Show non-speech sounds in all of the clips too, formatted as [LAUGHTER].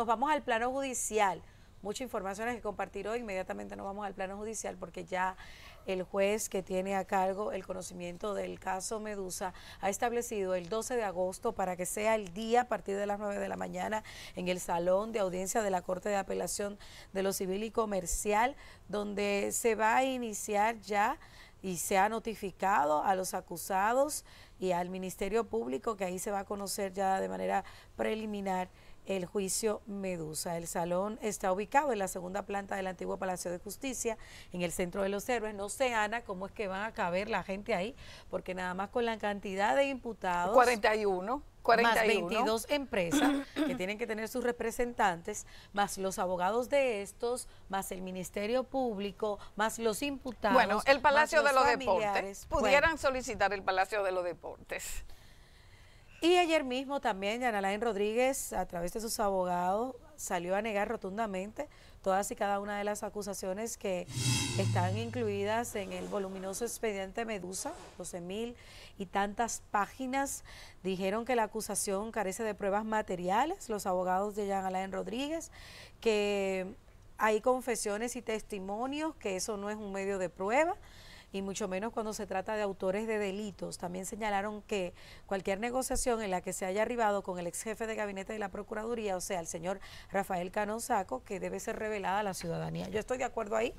Nos vamos al plano judicial. Mucha información hay que compartir hoy. Inmediatamente nos vamos al plano judicial porque ya el juez que tiene a cargo el conocimiento del caso Medusa ha establecido el 12 de agosto para que sea el día a partir de las 9 de la mañana en el salón de audiencia de la Corte de Apelación de lo Civil y Comercial, donde se va a iniciar ya y se ha notificado a los acusados y al Ministerio Público que ahí se va a conocer ya de manera preliminar el juicio Medusa. El salón está ubicado en la segunda planta del antiguo Palacio de Justicia, en el centro de los héroes. No sé, Ana, cómo es que van a caber la gente ahí, porque nada más con la cantidad de imputados. 41. 41. Más 22 empresas [COUGHS] que tienen que tener sus representantes, más los abogados de estos, más el Ministerio Público, más los imputados. Bueno, el Palacio de los Deportes. Pudieran solicitar el Palacio de los Deportes. Y ayer mismo también Alain Rodríguez, a través de sus abogados, salió a negar rotundamente todas y cada una de las acusaciones que están incluidas en el voluminoso expediente Medusa, 12 mil y tantas páginas. Dijeron que la acusación carece de pruebas materiales, los abogados de Jean Alain Rodríguez, que hay confesiones y testimonios, que eso no es un medio de prueba y mucho menos cuando se trata de autores de delitos. También señalaron que cualquier negociación en la que se haya arribado con el ex jefe de gabinete de la Procuraduría, o sea, el señor Rafael Canón Saco, que debe ser revelada a la ciudadanía. Yo estoy de acuerdo ahí.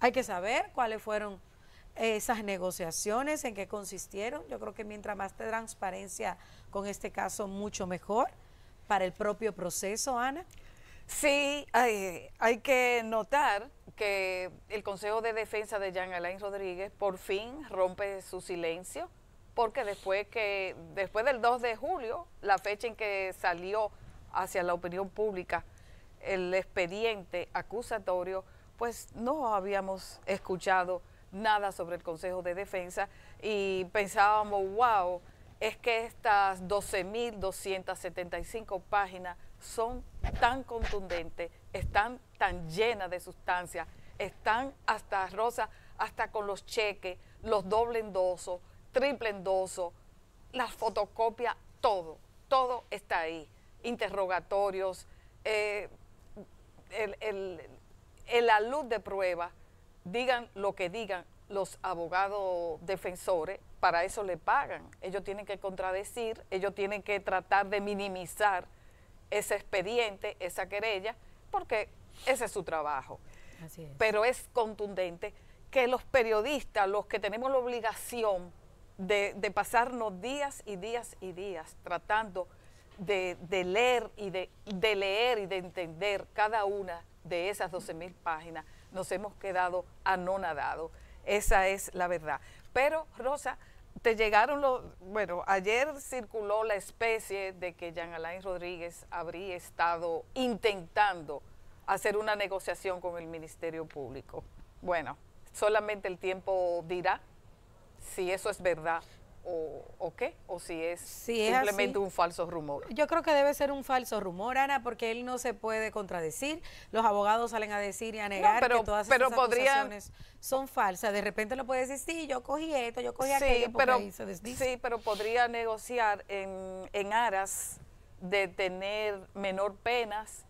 Hay que saber cuáles fueron eh, esas negociaciones, en qué consistieron. Yo creo que mientras más transparencia con este caso, mucho mejor para el propio proceso, Ana. Sí, hay, hay que notar que el Consejo de Defensa de Jean Alain Rodríguez por fin rompe su silencio, porque después, que, después del 2 de julio, la fecha en que salió hacia la opinión pública el expediente acusatorio, pues no habíamos escuchado nada sobre el Consejo de Defensa y pensábamos, wow, es que estas 12.275 páginas son tan contundentes, están tan llenas de sustancia, están hasta rosa, hasta con los cheques, los doble endoso, triple endoso, las fotocopias, todo, todo está ahí. Interrogatorios, eh, en la luz de prueba, digan lo que digan los abogados defensores, para eso le pagan. Ellos tienen que contradecir, ellos tienen que tratar de minimizar ese expediente, esa querella, porque ese es su trabajo. Pero es contundente que los periodistas, los que tenemos la obligación de, pasarnos días y días y días tratando de, leer y de, de, leer y de entender cada una de esas 12 mil páginas, nos hemos quedado anonadados. Esa es la verdad. Pero, Rosa, te llegaron los, bueno, ayer circuló la especie de que Jean Alain Rodríguez habría estado intentando hacer una negociación con el Ministerio Público. Bueno, solamente el tiempo dirá si eso es verdad o, qué? ¿O si es simplemente un falso rumor? Yo creo que debe ser un falso rumor, Ana, porque él no se puede contradecir. Los abogados salen a decir y a negar pero, que todas esas son falsas. De repente lo puede decir, sí, yo cogí esto, yo cogí aquello, pero, Sí, pero podría negociar en, en aras de tener menor penas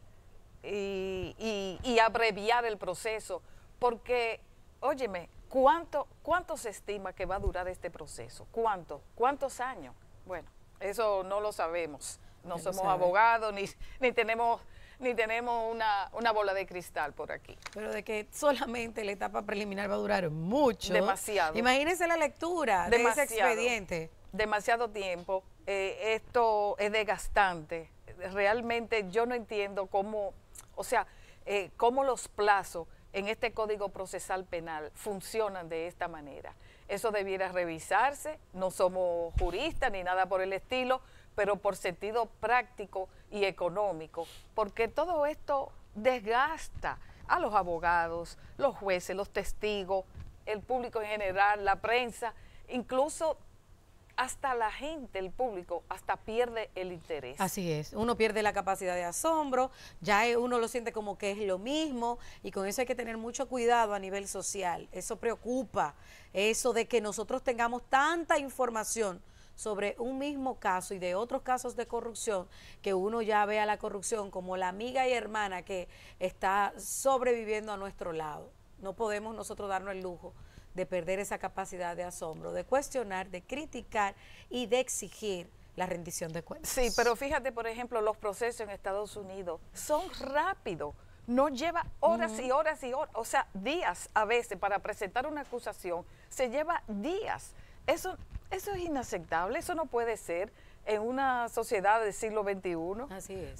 y, y abreviar el proceso. Porque, óyeme, ¿Cuánto, ¿Cuánto se estima que va a durar este proceso? ¿Cuánto? ¿Cuántos años? Bueno, eso no lo sabemos. No somos abogados ni, ni tenemos ni tenemos una, bola de cristal por aquí. Pero de que solamente la etapa preliminar va a durar mucho. Demasiado. Imagínense la lectura de ese expediente. Demasiado tiempo. Eh, esto es desgastante. Realmente yo no entiendo cómo, o sea, eh, cómo los plazos en este Código Procesal Penal funcionan de esta manera. Eso debiera revisarse, no somos juristas ni nada por el estilo, pero por sentido práctico y económico, porque todo esto desgasta a los abogados, los jueces, los testigos, el público en general, la prensa, incluso hasta la gente, el público, hasta pierde el interés. Así es, uno pierde la capacidad de asombro, ya uno lo siente como que es lo mismo y con eso hay que tener mucho cuidado a nivel social, eso preocupa, eso de que nosotros tengamos tanta información sobre un mismo caso y de otros casos de corrupción, que uno ya vea la corrupción como la amiga y hermana que está sobreviviendo a nuestro lado. No podemos nosotros darnos el lujo de perder esa capacidad de asombro, de cuestionar, de criticar y de exigir la rendición de cuentas. Sí, pero fíjate, por ejemplo, los procesos en Estados Unidos son rápidos no lleva horas y horas y horas, o sea, días a veces para presentar una acusación, se lleva días. Eso, eso es inaceptable, eso no puede ser en una sociedad del siglo XXI. Así es.